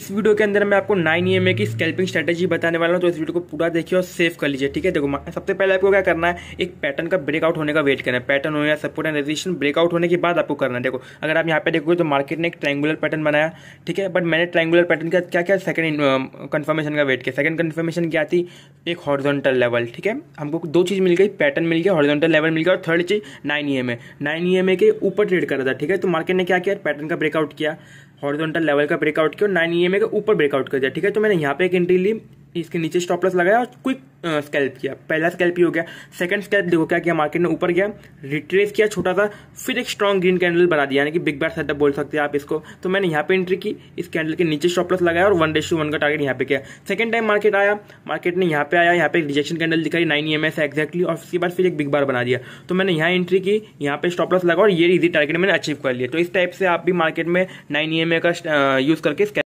इस वीडियो के अंदर मैं आपको नाइन ई एम की स्कैल्पिंग स्ट्रेटेजी बताने वाला हूँ तो इस वीडियो को पूरा देखिए और सेव कर लीजिए ठीक है देखो सबसे पहले आपको क्या करना है एक पैटर्न का ब्रेकआउट होने का वेट करना है पैटर्न हो या सपोर्ट एंड रेजिस्टेंस ब्रेकआउट होने के बाद आपको करना है देखो अगर आप यहाँ पे देखोगे तो मार्केट ने एक ट्रैंगुलर पैटर्न बनाया ठीक है बट मैंने ट्रैंगुलर पैटर्न का क्या क्या सेकंड कन्फर्मेशन का वेट किया सेकंड कन्फर्मेशन क्या थी एक हॉर्जोंटल लेवल ठीक है हमको दो चीज़ मिल गई पैटर्न मिल गया हॉर्जोंटल लेवल मिल गया और थर्ड चीज़ nine E M A nine E M A के ऊपर ट्रेड कर रहा था ठीक है तो मार्केट ने क्या किया पैटर्न का ब्रेकआउट किया हॉर्जोंटल लेवल का ब्रेकआउट किया और नाइन ई एम ए के ऊपर ब्रेकआउट कर दिया ठीक है तो मैंने यहाँ पे एक एंट्री ली इसके नीचे स्टॉप लॉस लगाया और क्विक स्कैल्प किया पहला स्कैल्प ही हो गया सेकंड स्कैल्प देखो क्या किया मार्केट ने ऊपर गया रिट्रेस किया छोटा सा फिर एक स्ट्रॉन्ग ग्रीन कैंडल बना दिया यानी कि बिग बैट सेटअप बोल सकते हैं आप इसको तो मैंने यहाँ पे एंट्री की इस कैंडल के नीचे स्टॉप लॉस लगाया और वन डेश वन का टारगेट यहाँ पे किया सेकंड टाइम मार्केट आया मार्केट ने यहाँ पे आया यहाँ पे एक रिजेक्शन कैंडल दिखाई नाइन ई एग्जैक्टली एक्जैक्टली और उसके बाद फिर एक बिग बार बना दिया तो मैंने यहाँ एंट्री की यहाँ पे स्टॉप लॉस लगा और ये इजी टारगेट मैंने अचीव कर लिया तो इस टाइप से आप भी मार्केट में नाइन ई एम ए का यूज़ करके